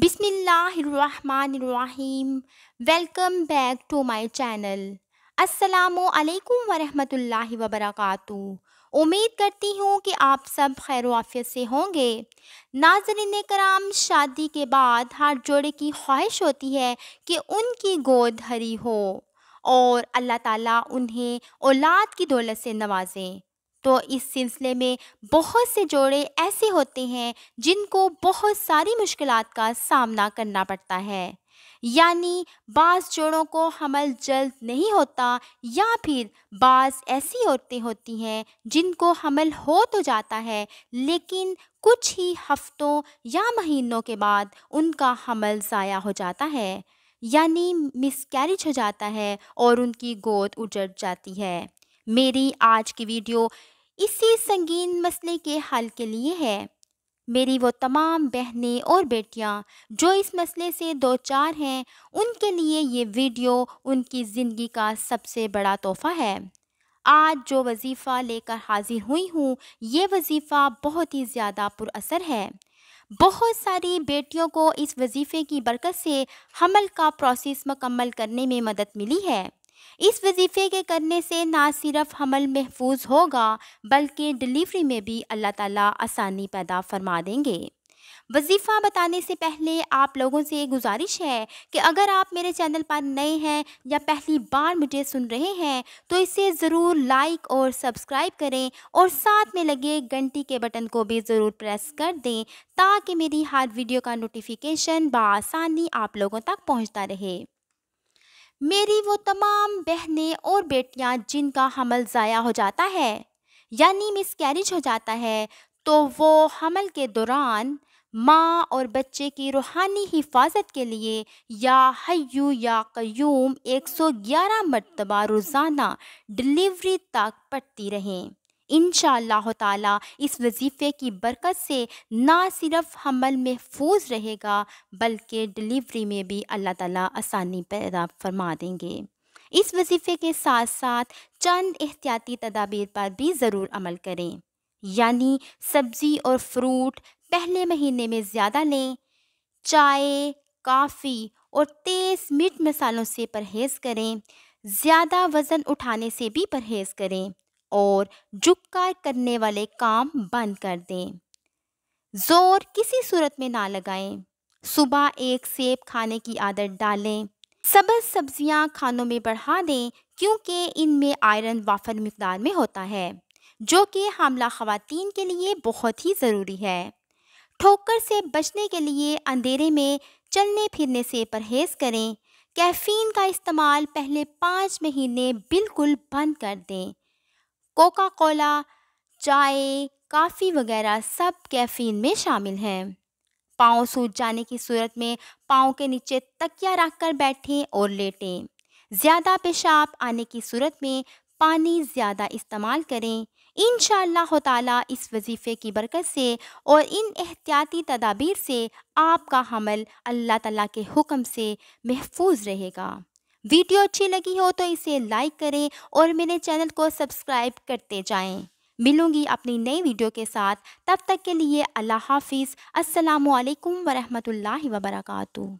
बिसमीम welcome back to my channel असलकम वरहमतुल्लाहि वबरकातु उम्मीद करती हूँ कि आप सब खैर वाफियत से होंगे नाजरीन कराम शादी के बाद हर जोड़े की ख्वाहिश होती है कि उनकी गोद हरी हो और अल्लाह ताला उन्हें औलाद की दौलत से नवाजें तो इस सिलसिले में बहुत से जोड़े ऐसे होते हैं जिनको बहुत सारी मुश्किल का सामना करना पड़ता है यानी बास जोड़ों को हमल जल्द नहीं होता या फिर बास ऐसी औरतें होती हैं जिनको हमल हो तो जाता है लेकिन कुछ ही हफ्तों या महीनों के बाद उनका हमल ज़ाया हो जाता है यानी मिसकैरिज हो जाता है और उनकी गोद उजड़ जाती है मेरी आज की वीडियो इसी संगीन मसले के हल के लिए है मेरी वो तमाम बहनें और बेटियां जो इस मसले से दो चार हैं उनके लिए ये वीडियो उनकी ज़िंदगी का सबसे बड़ा तोहफ़ा है आज जो वजीफ़ा लेकर हाजिर हुई हूँ ये वजीफ़ा बहुत ही ज़्यादा पुरअसर है बहुत सारी बेटियों को इस वजीफ़े की बरकत से हमल का प्रोसेस मकम्मल करने में मदद मिली है इस वजीफ़े के करने से ना सिर्फ हमल महफूज होगा बल्कि डिलीवरी में भी अल्लाह ताला आसानी पैदा फरमा देंगे वजीफ़ा बताने से पहले आप लोगों से ये गुजारिश है कि अगर आप मेरे चैनल पर नए हैं या पहली बार मुझे सुन रहे हैं तो इसे ज़रूर लाइक और सब्सक्राइब करें और साथ में लगे घंटी के बटन को भी ज़रूर प्रेस कर दें ताकि मेरी हर वीडियो का नोटिफिकेशन बसानी आप लोगों तक पहुँचता रहे मेरी वो तमाम बहनें और बेटियां जिनका हमल ज़ाया हो जाता है यानी मिस कैरिज हो जाता है तो वो हमल के दौरान माँ और बच्चे की रूहानी हिफाजत के लिए या हयू या क्यूम 111 मरतबा रोज़ाना डिलीवरी तक पटती रहें इन शाह इस वजीफ़े की बरकत से ना सिर्फ हमल महफूज रहेगा बल्कि डिलीवरी में भी अल्लाह ताला आसानी पैदा फरमा देंगे इस वजीफ़े के साथ साथ चंद एहतियाती तदाबीर पर भी ज़रूर अमल करें यानी सब्ज़ी और फ्रूट पहले महीने में ज़्यादा लें चाय काफ़ी और तेज़ मिर्च मसालों से परहेज़ करें ज़्यादा वज़न उठाने से भी परहेज़ करें और जुपकार करने वाले काम बंद कर दें जोर किसी सूरत में ना लगाएं सुबह एक सेब खाने की आदत डालें सब्ज सब्जियां खानों में बढ़ा दें क्योंकि इनमें आयरन वाफर मकदार में होता है जो कि हमला खातन के लिए बहुत ही ज़रूरी है ठोकर से बचने के लिए अंधेरे में चलने फिरने से परहेज़ करें कैफीन का इस्तेमाल पहले पाँच महीने बिल्कुल बंद कर दें कोका कोला चाय काफ़ी वगैरह सब कैफ़ीन में शामिल हैं पाँव सूज जाने की सूरत में पाँव के नीचे तकिया रख कर बैठें और लेटें ज़्यादा पेशाब आने की सूरत में पानी ज़्यादा इस्तेमाल करें इन ताला इस वजीफ़े की बरकत से और इन एहतियाती तदाबीर से आपका हमल अल्लाह ताला के हुक्म से महफूज रहेगा वीडियो अच्छी लगी हो तो इसे लाइक करें और मेरे चैनल को सब्सक्राइब करते जाएं। मिलूंगी अपनी नई वीडियो के साथ तब तक के लिए अल्लाह हाफिज़ असलकम वरहमल वबरकू